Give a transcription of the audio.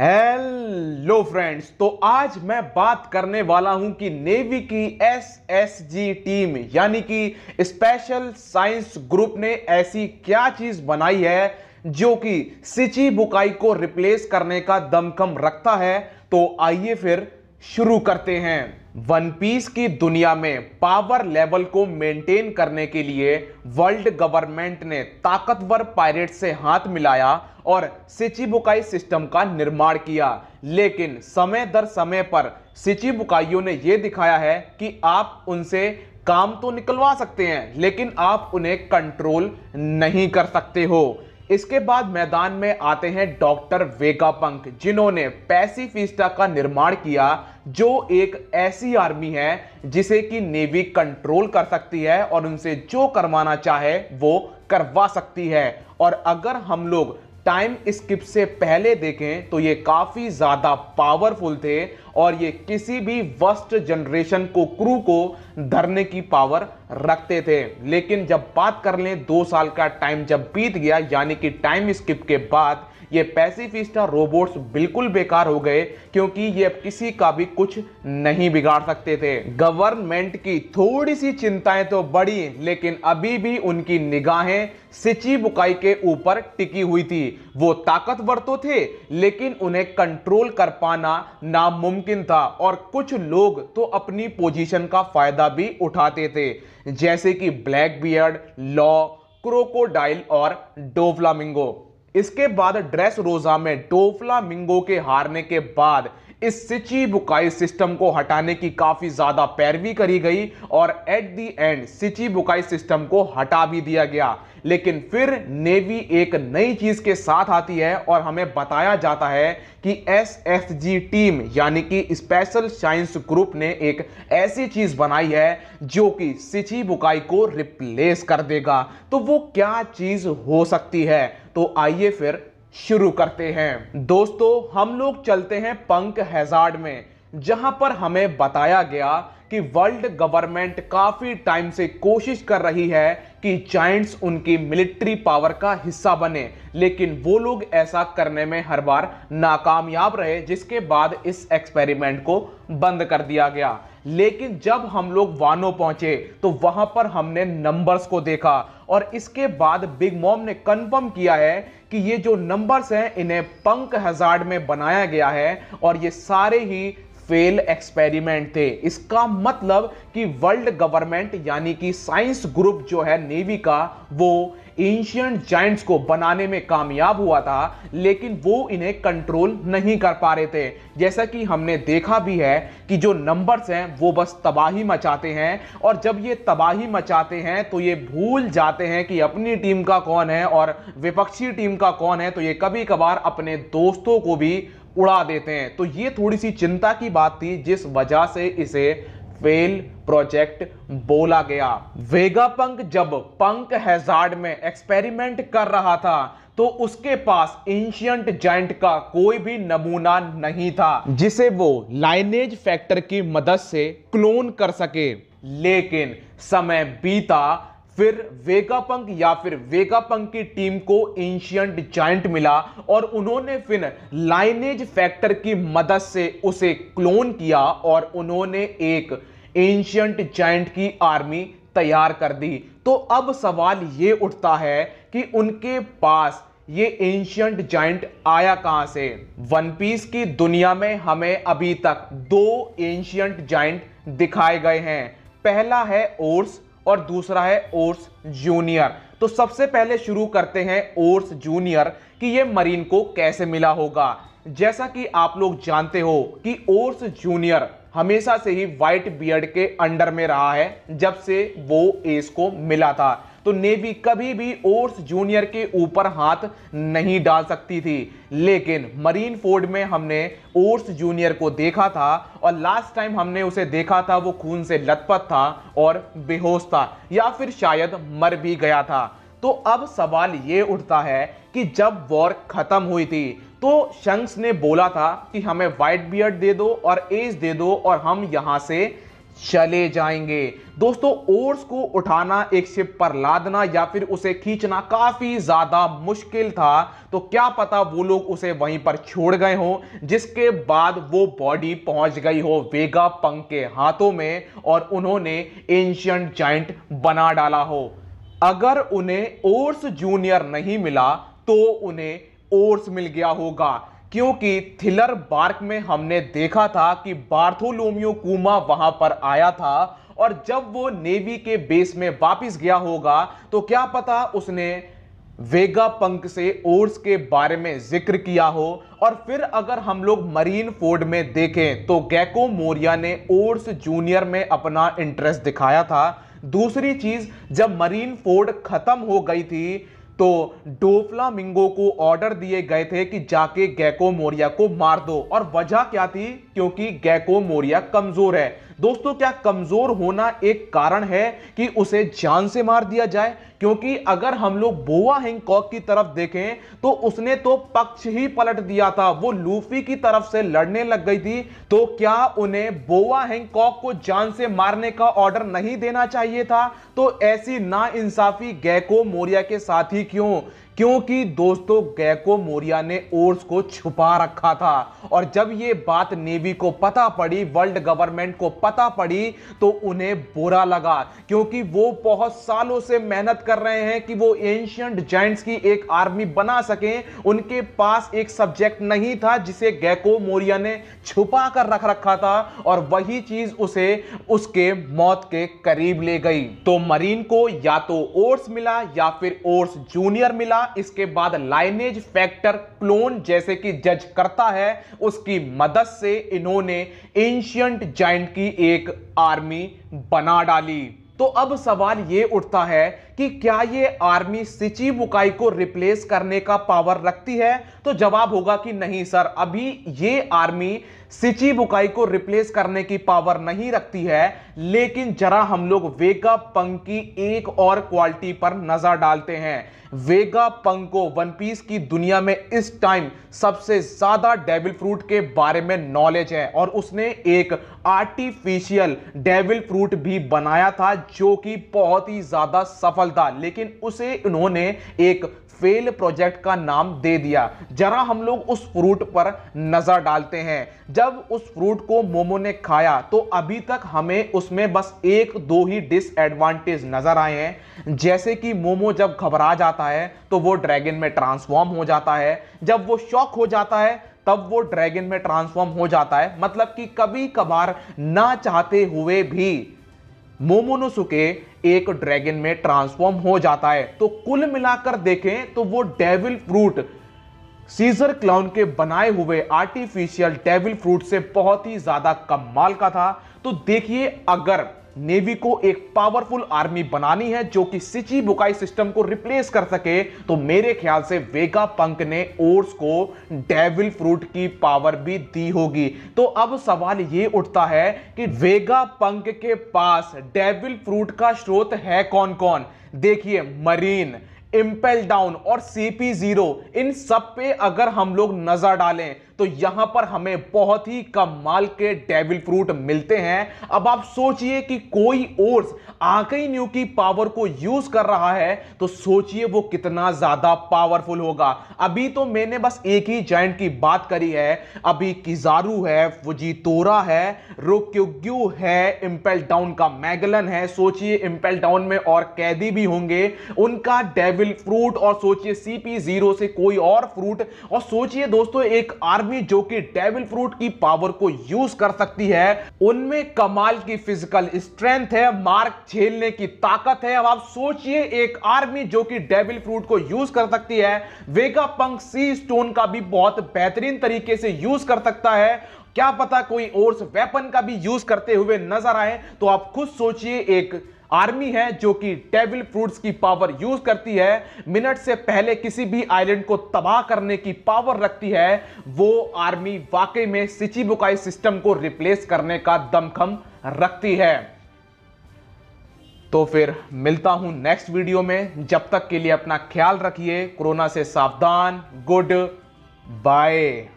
hello friends तो आज मैं बात करने वाला हूं कि नेवी की एसएसजी टीम यानी कि स्पेशल साइंस ग्रुप ने ऐसी क्या चीज बनाई है जो कि सिची बुकाई को रिप्लेस करने का दमखम रखता है तो आइए फिर शुरू करते हैं वन पीस की दुनिया में पावर लेवल को मेंटेन करने के लिए वर्ल्ड गवर्नमेंट ने ताकतवर पायरेट से हाथ मिलाया और सिचिबुकाई सिस्टम का निर्माण किया लेकिन समय दर समय पर सिचिबुकाइयों ने यह दिखाया है कि आप उनसे काम तो निकलवा सकते हैं लेकिन आप उन्हें कंट्रोल नहीं कर सकते हो इसके बाद मैदान में आते हैं डॉक्टर वेगापंक जिन्होंने पैसिफिस्टा का निर्माण किया जो एक ऐसी आर्मी है जिसे कि नेवी कंट्रोल कर सकती है और उनसे जो करवाना चाहे वो करवा सकती है और अगर हम लोग टाइम स्किप से पहले देखें तो ये काफ़ी ज़्यादा पावरफुल थे और ये किसी भी वस्ट जनरेशन को क्रू को धरने की पावर रखते थे लेकिन जब बात कर लें दो साल का टाइम जब बीत गया यानी कि टाइम स्किप के बाद ये पैसिफिस्टा रोबोट्स बिल्कुल बेकार हो गए क्योंकि ये अब किसी का भी कुछ नहीं बिगाड़ सकते थे गवर्नमेंट की थोड़ी सी चिंताएं तो बढ़ी लेकिन अभी भी उनकी निगाहें सिची बुकाई के ऊपर टिकी हुई थी वो ताकतवर तो थे लेकिन उन्हें कंट्रोल कर पाना नामुमकिन था और कुछ लोग तो अपनी पोजीशन का फायदा भी उठाते थे जैसे कि ब्लैक बियर्ड लॉ क्रोकोडाइल और डोफ्लामिंगो इसके बाद ड्रेस रोजा में डोफला मिंगो के हारने के बाद इस सिची बुकाई सिस्टम को हटाने की काफ़ी ज़्यादा पैरवी करी गई और at the end Shichibukai system को हटा भी दिया गया लेकिन फिर नेवी एक नई चीज़ के साथ आती है और हमें बताया जाता है कि एस एस जी टीम यानी कि स्पेशल साइंस ग्रुप ने एक ऐसी चीज़ बनाई है जो कि सिची बुकाई को रिप्लेस कर देगा तो वो क्या चीज़ हो सकती है तो आइए फिर शुरू करते हैं दोस्तों हम लोग चलते हैं पंक हैजार्ड में जहां पर हमें बताया गया कि वर्ल्ड गवर्नमेंट काफी टाइम से कोशिश कर रही है कि जाइंट्स उनकी मिलिट्री पावर का हिस्सा बने लेकिन वो लोग ऐसा करने में हर बार नाकामयाब रहे जिसके बाद इस एक्सपेरिमेंट को बंद कर दिया गया लेकिन जब हम लोग वानो पहुंचे तो वहां पर हमने नंबर्स को देखा और इसके बाद बिग मॉम ने कंफर्म किया है कि ये जो नंबर्स हैं इन्हें पंक हजार्ड में बनाया गया है और ये सारे ही फेल एक्सपेरिमेंट थे इसका मतलब कि वर्ल्ड गवर्नमेंट यानी कि साइंस ग्रुप जो है नेवी का वो एंशियंट जाइंट्स को बनाने में कामयाब हुआ था लेकिन वो इन्हें कंट्रोल नहीं कर पा रहे थे जैसा कि हमने देखा भी है कि जो नंबर्स हैं वो बस तबाही मचाते हैं और जब ये तबाही मचाते हैं तो ये भूल जाते हैं कि अपनी टीम का कौन है और विपक्षी टीम का कौन है तो ये कभी कभार अपने दोस्तों को भी उड़ा देते हैं तो ये थोड़ी सी चिंता की बात थी जिस वजह से इसे फेल प्रोजेक्ट बोला गया वेगा पंक जब पंक हैजार्ड में एक्सपेरिमेंट कर रहा था तो उसके पास एंशियंट जाइंट का कोई भी नमूना नहीं था जिसे वो लाइनेज फैक्टर की मदद से क्लोन कर सके लेकिन समय बीता फिर वेगापंक या फिर वेगापंक की टीम को एंशियंट जाइंट मिला और उन्होंने फिर लाइनेज फैक्टर की मदद से उसे क्लोन किया और उन्होंने एक एंशियंट जाइंट की आर्मी तैयार कर दी तो अब सवाल ये उठता है कि उनके पास ये एंशियंट जाइंट आया कहाँ से वन पीस की दुनिया में हमें अभी तक दो एंशियंट जाइंट दिखाए गए हैं पहला है ओर्स और दूसरा है ओर्स जूनियर तो सबसे पहले शुरू करते हैं ओर्स जूनियर कि ये मरीन को कैसे मिला होगा जैसा कि आप लोग जानते हो कि ओर्स जूनियर हमेशा से ही व्हाइट बियर्ड के अंडर में रहा है जब से वो एस को मिला था तो नेवी कभी भी ओर्स जूनियर के ऊपर हाथ नहीं डाल सकती थी लेकिन मरीन फोर्ड में हमने ओर्स जूनियर को देखा था और लास्ट टाइम हमने उसे देखा था वो खून से लथपथ था और बेहोश था या फिर शायद मर भी गया था तो अब सवाल ये उठता है कि जब वॉर खत्म हुई थी तो शंक्स ने बोला था कि हमें वाइट बियर्ड दे दो और एज दे दो और हम यहाँ से चले जाएंगे दोस्तों ओर्स को उठाना एक शिप पर लादना या फिर उसे खींचना काफी ज्यादा मुश्किल था तो क्या पता वो लोग उसे वहीं पर छोड़ गए हो जिसके बाद वो बॉडी पहुंच गई हो वेगा पंख के हाथों में और उन्होंने एंशियंट जाइंट बना डाला हो अगर उन्हें ओर्स जूनियर नहीं मिला तो उन्हें ओर्स मिल गया होगा क्योंकि थिलर बार्क में हमने देखा था कि बार्थोलोमियो कुमा वहां पर आया था और जब वो नेवी के बेस में वापस गया होगा तो क्या पता उसने वेगा पंक से ओर्स के बारे में जिक्र किया हो और फिर अगर हम लोग मरीन फोर्ड में देखें तो गैको मोरिया ने ओर्स जूनियर में अपना इंटरेस्ट दिखाया था दूसरी चीज जब मरीन फोर्ड खत्म हो गई थी तो मिंगो को ऑर्डर दिए गए थे कि जाके गैको मोरिया को मार दो और वजह क्या थी क्योंकि गैको मोरिया कमजोर है दोस्तों क्या कमजोर होना एक कारण है कि उसे जान से मार दिया जाए क्योंकि अगर हम लोग बोवा हिंगकॉक की तरफ देखें तो उसने तो पक्ष ही पलट दिया था वो लूफी की तरफ से लड़ने लग गई थी तो क्या उन्हें बोवा हिंगकॉक को जान से मारने का ऑर्डर नहीं देना चाहिए था तो ऐसी ना इंसाफी गैको मोरिया के साथ ही क्यों क्योंकि दोस्तों गैको मोरिया ने ओर्स को छुपा रखा था और जब ये बात नेवी को पता पड़ी वर्ल्ड गवर्नमेंट को पता पड़ी तो उन्हें बुरा लगा क्योंकि वो बहुत सालों से मेहनत कर रहे हैं कि वो एंशियंट जाइंट्स की एक आर्मी बना सकें उनके पास एक सब्जेक्ट नहीं था जिसे गैको मोरिया ने छुपा कर रख रखा था और वही चीज उसे उसके मौत के करीब ले गई तो मरीन को या तो ओर्स मिला या फिर ओर्स जूनियर मिला इसके बाद लाइनेज फैक्टर क्लोन जैसे कि जज करता है उसकी मदद से इन्होंने एंशियंट जाइंट की एक आर्मी बना डाली तो अब सवाल यह उठता है कि क्या ये आर्मी सिची बुकाई को रिप्लेस करने का पावर रखती है तो जवाब होगा कि नहीं सर अभी ये आर्मी सिची बुकाई को रिप्लेस करने की पावर नहीं रखती है लेकिन जरा हम लोग वेगा पंक की एक और क्वालिटी पर नजर डालते हैं वेगा पंग को वन पीस की दुनिया में इस टाइम सबसे ज्यादा डेविल फ्रूट के बारे में नॉलेज है और उसने एक आर्टिफिशियल डेविल फ्रूट भी बनाया था जो कि बहुत ही ज्यादा सफल सफल था लेकिन उसे उन्होंने एक फेल प्रोजेक्ट का नाम दे दिया जरा हम लोग उस फ्रूट पर नजर डालते हैं जब उस फ्रूट को मोमो ने खाया तो अभी तक हमें उसमें बस एक दो ही डिसएडवांटेज नजर आए हैं जैसे कि मोमो जब घबरा जाता है तो वो ड्रैगन में ट्रांसफॉर्म हो जाता है जब वो शॉक हो जाता है तब वो ड्रैगन में ट्रांसफॉर्म हो जाता है मतलब कि कभी कभार ना चाहते हुए भी मोमोनोसुके एक ड्रैगन में ट्रांसफॉर्म हो जाता है तो कुल मिलाकर देखें तो वो डेविल फ्रूट सीजर क्लाउन के बनाए हुए आर्टिफिशियल डेविल फ्रूट से बहुत ही ज्यादा कमाल का था तो देखिए अगर नेवी को एक पावरफुल आर्मी बनानी है जो कि सिची बुकाई सिस्टम को रिप्लेस कर सके तो मेरे ख्याल से वेगा पंक ने ओर्स को डेविल फ्रूट की पावर भी दी होगी तो अब सवाल यह उठता है कि वेगा पंक के पास डेविल फ्रूट का स्रोत है कौन कौन देखिए मरीन इंपेल डाउन और सीपी जीरो इन सब पे अगर हम लोग नजर डालें तो यहां पर हमें बहुत ही कम माल के डेविल फ्रूट मिलते हैं अब आप सोचिए कि कोई ओर्स आकई न्यू की पावर को यूज कर रहा है तो सोचिए वो कितना ज्यादा पावरफुल होगा अभी तो मैंने बस एक ही जाइंट की बात करी है अभी किजारू है तोरा है रोक्यू है इम्पेल डाउन का मैगलन है सोचिए इम्पेल डाउन में और कैदी भी होंगे उनका डेविल फ्रूट और सोचिए सीपी जीरो से कोई और फ्रूट और सोचिए दोस्तों एक आर्मी आर्मी जो कि डेविल फ्रूट की पावर को यूज कर सकती है उनमें कमाल की फिजिकल स्ट्रेंथ है मार्क झेलने की ताकत है अब आप सोचिए एक आर्मी जो कि डेविल फ्रूट को यूज कर सकती है वेगा पंख सी स्टोन का भी बहुत बेहतरीन तरीके से यूज कर सकता है क्या पता कोई और वेपन का भी यूज करते हुए नजर आए तो आप खुद सोचिए एक आर्मी है जो कि डेविल फ्रूट्स की पावर यूज करती है मिनट से पहले किसी भी आइलैंड को तबाह करने की पावर रखती है वो आर्मी वाकई में सिची बुकाई सिस्टम को रिप्लेस करने का दमखम रखती है तो फिर मिलता हूं नेक्स्ट वीडियो में जब तक के लिए अपना ख्याल रखिए कोरोना से सावधान गुड बाय